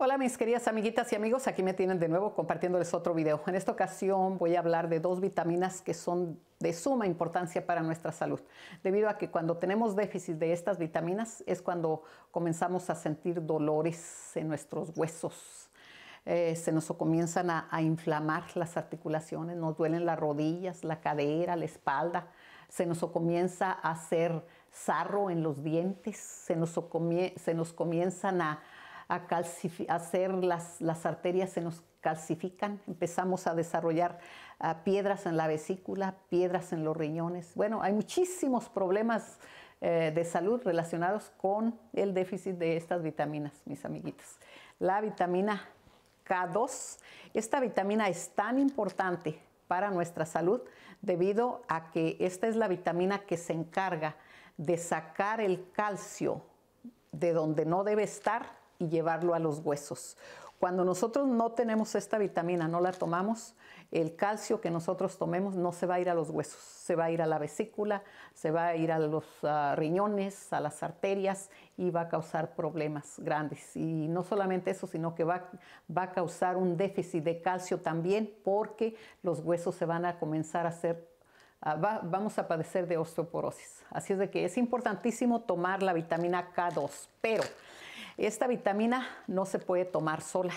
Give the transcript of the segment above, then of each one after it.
Hola mis queridas amiguitas y amigos, aquí me tienen de nuevo compartiéndoles otro video. En esta ocasión voy a hablar de dos vitaminas que son de suma importancia para nuestra salud, debido a que cuando tenemos déficit de estas vitaminas es cuando comenzamos a sentir dolores en nuestros huesos. Eh, se nos comienzan a, inflamar las articulaciones, nos duelen las rodillas, la cadera, la espalda, se nos comienza a hacer sarro en los dientes, se nos comienzan a a, hacer las, arterias se nos calcifican, empezamos a desarrollar ah, piedras en la vesícula, piedras en los riñones. Bueno, hay muchísimos problemas eh, de salud relacionados con el déficit de estas vitaminas, mis amiguitos. La vitamina K2, esta vitamina es tan importante para nuestra salud debido a que esta es la vitamina que se encarga de sacar el calcio de donde no debe estar y llevarlo a los huesos. Cuando nosotros no tenemos esta vitamina, no la tomamos, el calcio que nosotros tomemos no se va a ir a los huesos, se va a ir a la vesícula, se va a ir a los ah, riñones, a las arterias y va a causar problemas grandes. Y no solamente eso, sino que va, va a causar un déficit de calcio también porque los huesos se van a comenzar a hacer ah, vamos a padecer de osteoporosis. Así es de que es importantísimo tomar la vitamina K2, pero esta vitamina no se puede tomar sola.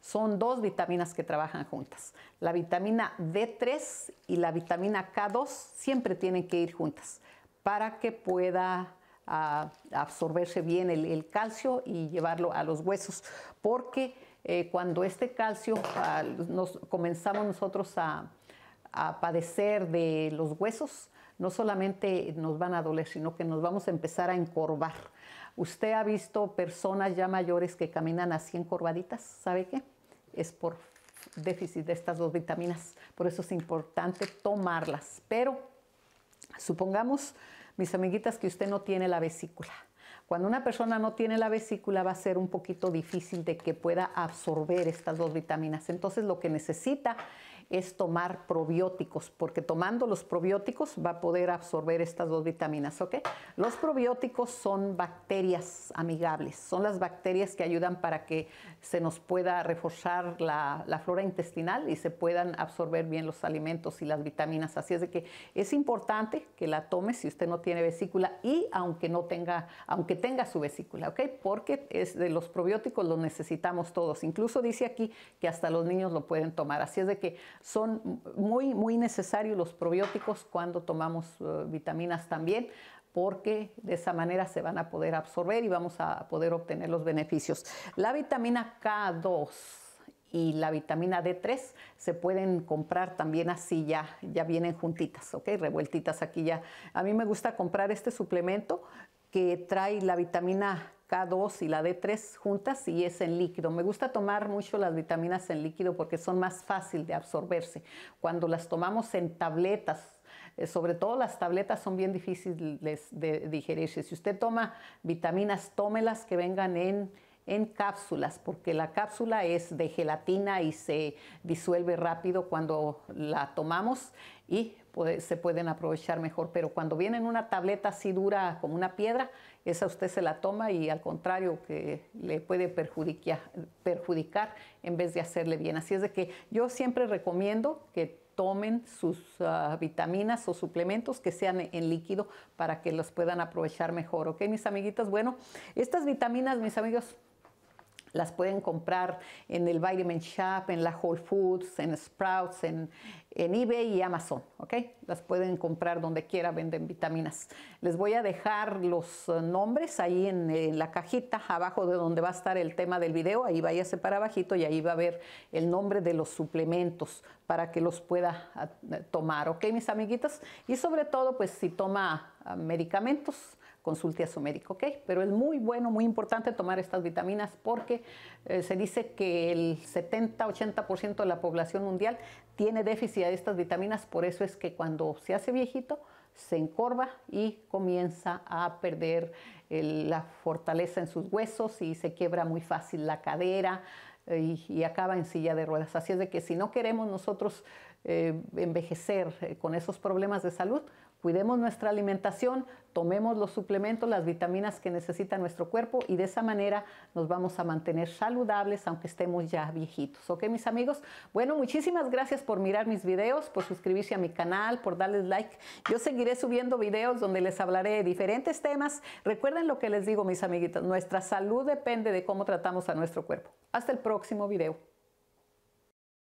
Son dos vitaminas que trabajan juntas. La vitamina D3 y la vitamina K2 siempre tienen que ir juntas para que pueda ah, absorberse bien el, calcio y llevarlo a los huesos, porque eh, cuando este calcio ah, nos comenzamos nosotros a, a, padecer de los huesos, no solamente nos van a doler, sino que nos vamos a empezar a encorvar. ¿Usted ha visto personas ya mayores que caminan así encorvaditas? ¿Sabe qué? Es por déficit de estas dos vitaminas. Por eso es importante tomarlas. Pero supongamos, mis amiguitas, que usted no tiene la vesícula. Cuando una persona no tiene la vesícula va a ser un poquito difícil de que pueda absorber estas dos vitaminas. Entonces lo que necesita es tomar probióticos, porque tomando los probióticos va a poder absorber estas dos vitaminas, ¿ok? Los probióticos son bacterias amigables, son las bacterias que ayudan para que se nos pueda reforzar la, flora intestinal y se puedan absorber bien los alimentos y las vitaminas. Así es de que es importante que la tome si usted no tiene vesícula y aunque no tenga, aunque tenga su vesícula, ¿ok? Porque es de los probióticos los necesitamos todos. Incluso dice aquí que hasta los niños lo pueden tomar. Así es de que son muy, muy necesarios los probióticos cuando tomamos eh, vitaminas también, porque de esa manera se van a poder absorber y vamos a poder obtener los beneficios. La vitamina K2 y la vitamina D3 se pueden comprar también así ya, ya vienen juntitas, ok, revueltitas aquí ya. A mí me gusta comprar este suplemento que trae la vitamina K2 y la D3 juntas y es en líquido. Me gusta tomar mucho las vitaminas en líquido porque son más fácil de absorberse. Cuando las tomamos en tabletas, eh, sobre todo las tabletas son bien difíciles de digerirse. Si usted toma vitaminas, tómelas que vengan en, en cápsulas, porque la cápsula es de gelatina y se disuelve rápido cuando la tomamos y se pueden aprovechar mejor. Pero cuando viene en una tableta así dura como una piedra, esa usted se la toma y al contrario que le puede perjudicar, perjudicar en vez de hacerle bien. Así es de que yo siempre recomiendo que tomen sus ah, vitaminas o suplementos que sean en, líquido para que los puedan aprovechar mejor. ¿Ok, mis amiguitas? Bueno, estas vitaminas, mis amigos, las pueden comprar en el Vitamin Shop, en la Whole Foods, en Sprouts, en, en eBay y Amazon, ¿ok? Las pueden comprar donde quiera, venden vitaminas. Les voy a dejar los eh, nombres ahí en, la cajita, abajo de donde va a estar el tema del video, ahí váyase para abajito y ahí va a ver el nombre de los suplementos para que los pueda eh, tomar, ¿ok, mis amiguitas? Y sobre todo, pues si toma ah, medicamentos, consulte a su médico, ¿ok? Pero es muy bueno, muy importante tomar estas vitaminas porque eh, se dice que el 70-80% de la población mundial tiene déficit de estas vitaminas, por eso es que cuando se hace viejito se encorva y comienza a perder eh, la fortaleza en sus huesos y se quiebra muy fácil la cadera, eh, y, acaba en silla de ruedas. Así es de que si no queremos nosotros envejecer con esos problemas de salud, Cuidemos nuestra alimentación, tomemos los suplementos, las vitaminas que necesita nuestro cuerpo y de esa manera nos vamos a mantener saludables aunque estemos ya viejitos. ¿Ok, mis amigos? Bueno, muchísimas gracias por mirar mis videos, por suscribirse a mi canal, por darles like. Yo seguiré subiendo videos donde les hablaré de diferentes temas. Recuerden lo que les digo, mis amiguitos, nuestra salud depende de cómo tratamos a nuestro cuerpo. Hasta el próximo video.